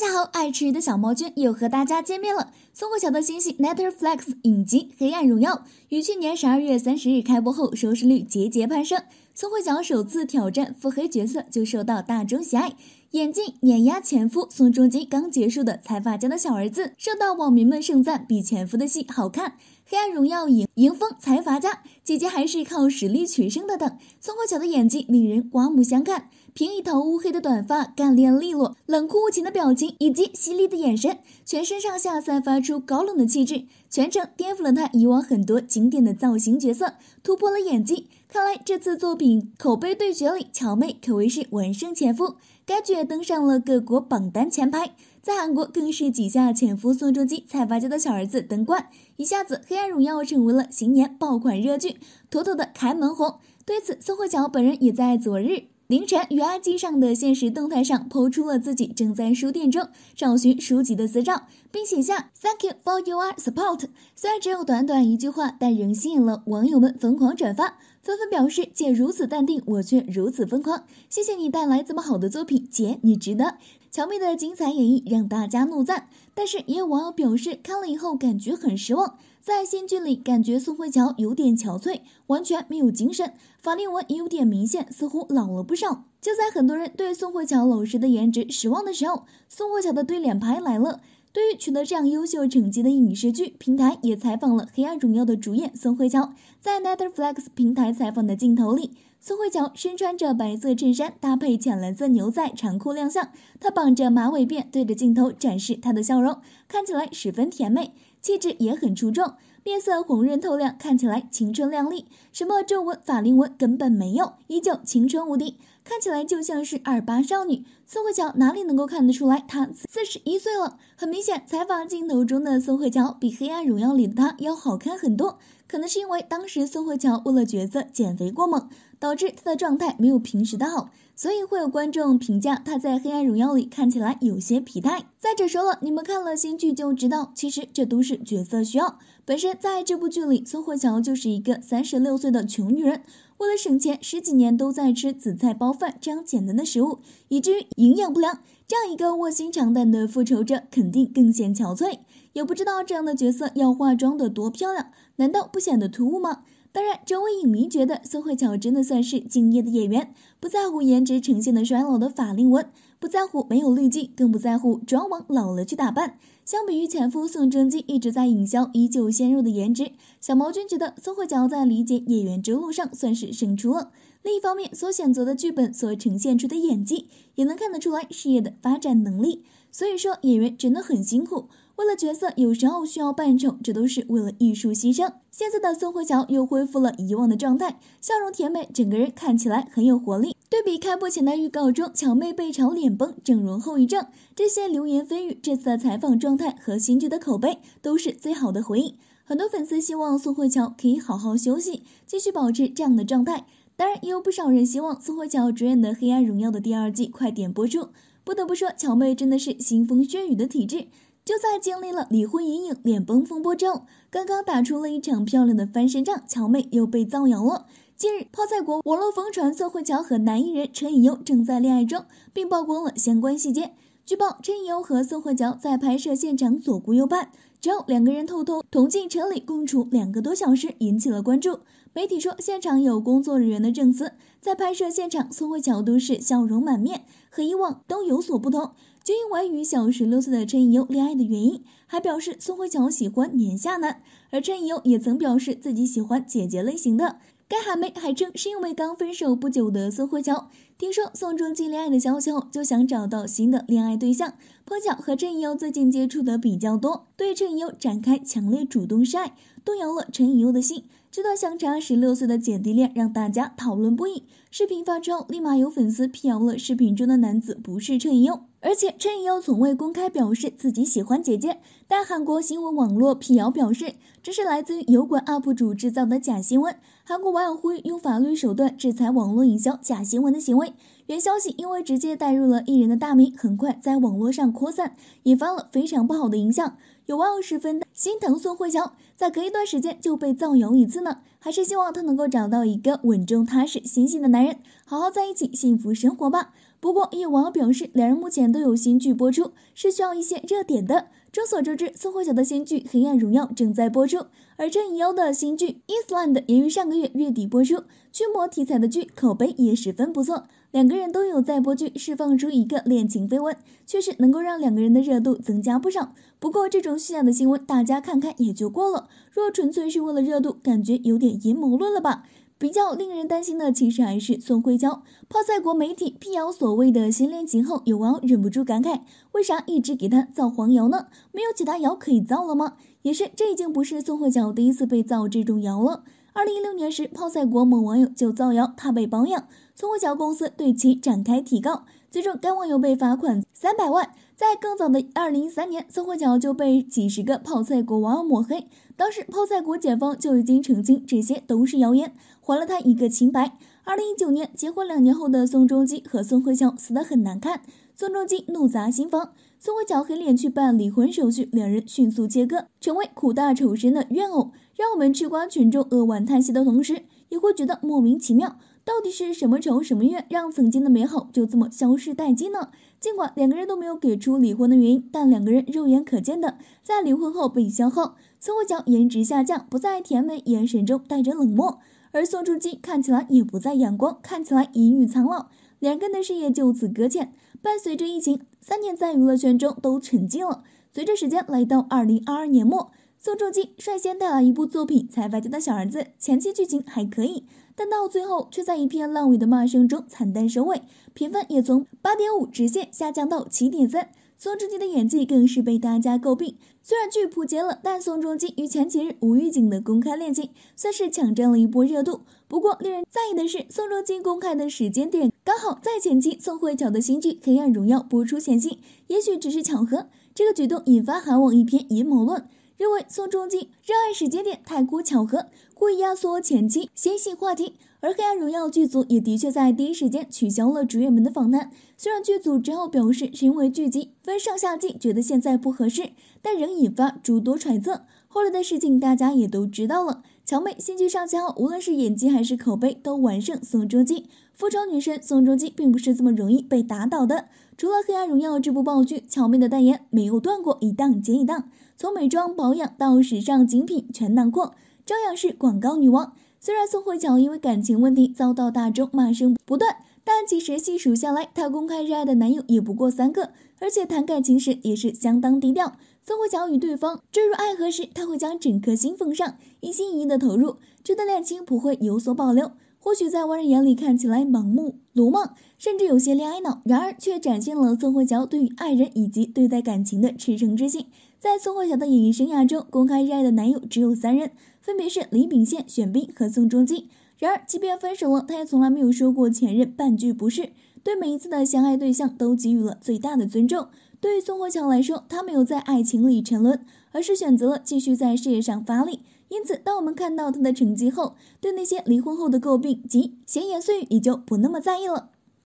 大家好，爱吃鱼的小猫君又和大家见面了。宋慧乔的新 Netflix 影集《黑暗荣耀》于去年十二月三十日开播后，收视率节节攀升。宋慧乔首次挑战腹黑角色，就受到大众喜爱。演技碾压前夫宋仲基，刚结束的《财阀家的小儿子》受到网民们盛赞，比前夫的戏好看。《黑暗荣耀》赢赢风财阀家姐姐还是靠实力取胜的等。宋慧乔的演技令人刮目相看。凭一头乌黑的短发，干练利落，冷酷无情的表情以及犀利的眼神，全身上下散发出高冷的气质，全程颠覆了他以往很多经典的造型角色，突破了演技。看来这次作品口碑对决里，乔妹可谓是完胜前夫。该剧登上了各国榜单前排，在韩国更是挤下前夫宋仲基、蔡发佳的小儿子登冠，一下子《黑暗荣耀》成为了新年爆款热剧，妥妥的开门红。对此，宋慧乔本人也在昨日。凌晨，于 IG 上的现实动态上抛出了自己正在书店中找寻书籍的私照，并写下 “Thank you for your support”。虽然只有短短一句话，但仍吸引了网友们疯狂转发，纷纷表示：“姐如此淡定，我却如此疯狂。谢谢你带来这么好的作品，姐，你值得。”乔妹的精彩演绎让大家怒赞，但是也有网友表示看了以后感觉很失望。在新剧里，感觉宋慧乔有点憔悴，完全没有精神，法令纹也有点明显，似乎老了不少。就在很多人对宋慧乔老师的颜值失望的时候，宋慧乔的对脸拍来了。对于取得这样优秀成绩的影视剧平台，也采访了《黑暗荣耀》的主演宋慧乔。在 Netflix 平台采访的镜头里，宋慧乔身穿着白色衬衫搭配浅蓝色牛仔长裤亮相，她绑着马尾辫，对着镜头展示她的笑容，看起来十分甜美，气质也很出众。面色红润透亮，看起来青春靓丽，什么皱纹法令纹根本没有，依旧青春无敌，看起来就像是二八少女。宋慧乔哪里能够看得出来她四十一岁了？很明显，采访镜头中的宋慧乔比《黑暗荣耀》里的她要好看很多。可能是因为当时宋慧乔为了角色减肥过猛，导致她的状态没有平时的好，所以会有观众评价她在《黑暗荣耀》里看起来有些疲态。再者说了，你们看了新剧就知道，其实这都是角色需要。本身在这部剧里，宋慧乔就是一个三十六岁的穷女人，为了省钱，十几年都在吃紫菜包饭这样简单的食物，以至于营养不良。这样一个卧薪尝胆的复仇者，肯定更显憔悴。也不知道这样的角色要化妆的多漂亮。难道不显得突兀吗？当然，这位影迷觉得宋慧乔真的算是敬业的演员，不在乎颜值呈现的衰老的法令纹，不在乎没有滤镜，更不在乎妆往老了去打扮。相比于前夫宋仲基一直在营销依旧鲜肉的颜值，小毛君觉得宋慧乔在理解演员之路上算是胜出了。另一方面，所选择的剧本所呈现出的演技，也能看得出来事业的发展能力。所以说，演员真的很辛苦。为了角色，有时候需要扮丑，这都是为了艺术牺牲。现在的宋慧乔又恢复了以往的状态，笑容甜美，整个人看起来很有活力。对比开播前的预告中，乔妹被嘲脸崩、整容后遗症这些流言蜚语，这次的采访状态和新剧的口碑都是最好的回应。很多粉丝希望宋慧乔可以好好休息，继续保持这样的状态。当然，也有不少人希望宋慧乔主演的《黑暗荣耀》的第二季快点播出。不得不说，乔妹真的是腥风血雨的体质。就在经历了离婚、阴影、脸崩风波之后，刚刚打出了一场漂亮的翻身仗，乔妹又被造谣了。近日，泡菜国网络疯传宋慧乔和男艺人陈以优正在恋爱中，并曝光了相关细节。据报，陈以优和宋慧乔在拍摄现场左顾右盼，之后两个人偷偷同进车里共处两个多小时，引起了关注。媒体说，现场有工作人员的证词，在拍摄现场，宋慧乔都是笑容满面，和以往都有所不同。就因为与小十六岁的陈怡恋爱的原因，还表示宋慧乔喜欢年下男，而陈怡也曾表示自己喜欢姐姐类型的。该韩媒还称，是因为刚分手不久的宋慧乔。听说宋仲基恋爱的消息后，就想找到新的恋爱对象。碰巧和陈尹优最近接触的比较多，对陈尹优展开强烈主动示爱，动摇了陈尹优的心。这段相差十六岁的姐弟恋让大家讨论不已。视频发出后，立马有粉丝辟谣了视频中的男子不是陈尹优，而且陈尹优从未公开表示自己喜欢姐姐。但韩国新闻网络辟谣表示，这是来自于油管 UP 主制造的假新闻。韩国网友呼吁用法律手段制裁网络营销假新闻的行为。原消息因为直接带入了艺人的大名，很快在网络上扩散，引发了非常不好的影响。有网友十分心疼宋慧乔，在隔一段时间就被造谣一次呢，还是希望她能够找到一个稳重踏实、细性的男人，好好在一起，幸福生活吧。不过，有网友表示，两人目前都有新剧播出，是需要一些热点的。众所周知，宋慧乔的新剧《黑暗荣耀》正在播出，而郑雨优的新剧《Island》也于上个月月底播出，驱魔题材的剧口碑也十分不错。两个人都有在播剧，释放出一个恋情绯闻，确实能够让两个人的热度增加不少。不过这种虚假的新闻，大家看看也就过了。若纯粹是为了热度，感觉有点阴谋论了吧？比较令人担心的，其实还是宋慧乔。泡菜国媒体辟谣所谓的新恋情后，有网友忍不住感慨：为啥一直给他造黄谣呢？没有其他谣可以造了吗？也是，这已经不是宋慧乔第一次被造这种谣了。二零一六年时，泡菜国某网友就造谣他被包养。宋慧乔公司对其展开提告，最终该网友被罚款三百万。在更早的二零一三年，宋慧乔就被几十个泡菜国网友抹黑，当时泡菜国检方就已经澄清这些都是谣言，还了他一个清白。二零一九年，结婚两年后的宋仲基和宋慧乔死得很难看，宋仲基怒砸新房，宋慧乔黑脸去办离婚手续，两人迅速切割，成为苦大仇深的怨偶，让我们吃瓜群众扼腕叹息的同时。也会觉得莫名其妙，到底是什么仇什么怨，让曾经的美好就这么消失殆尽呢？尽管两个人都没有给出离婚的原因，但两个人肉眼可见的在离婚后被消耗。宋慧乔颜值下降，不再甜美，眼神中带着冷漠；而宋仲基看起来也不再阳光，看起来隐郁苍老。两个人的事业就此搁浅，伴随着疫情，三年在娱乐圈中都沉寂了。随着时间来到二零二二年末。宋仲基率先带来一部作品《财阀家的小儿子》，前期剧情还可以，但到最后却在一片烂尾的骂声中惨淡收尾，评分也从八点五直线下降到七点三。宋仲基的演技更是被大家诟病。虽然剧扑街了，但宋仲基与前几日无预警的公开恋情，算是抢占了一波热度。不过令人在意的是，宋仲基公开的时间点刚好在前期宋慧乔的新剧《黑暗荣耀》播出前夕，也许只是巧合。这个举动引发韩网一篇阴谋论。认为宋仲基热爱时间点太过巧合，故意压缩前期先戏话题，而《黑暗荣耀》剧组也的确在第一时间取消了主演们的访谈。虽然剧组之后表示是因为剧集分上下季，觉得现在不合适，但仍引发诸多揣测。后来的事情大家也都知道了。乔妹新剧上线后，无论是演技还是口碑都完胜宋仲基。复仇女神宋仲基并不是这么容易被打倒的。除了《黑暗荣耀》这部爆剧，乔妹的代言没有断过，一档接一档。从美妆保养到时尚精品，全囊括，照样是广告女王。虽然宋慧乔因为感情问题遭到大众骂声不断，但其实细数下来，她公开热爱的男友也不过三个，而且谈感情时也是相当低调。宋慧乔与对方坠入爱河时，他会将整颗心奉上，一心一意的投入，这段恋情不会有所保留。或许在外人眼里看起来盲目鲁莽，甚至有些恋爱脑，然而却展现了宋慧乔对于爱人以及对待感情的赤诚之心。在宋慧乔的演艺生涯中，公开热爱的男友只有三人，分别是李秉宪、玄彬和宋仲基。然而，即便分手了，他也从来没有说过前任半句不是，对每一次的相爱对象都给予了最大的尊重。对于宋慧乔来说，她没有在爱情里沉沦，而是选择了继续在事业上发力。因此，当我们看到她的成绩后，对那些离婚后的诟病及闲言碎语也就不那么在意了。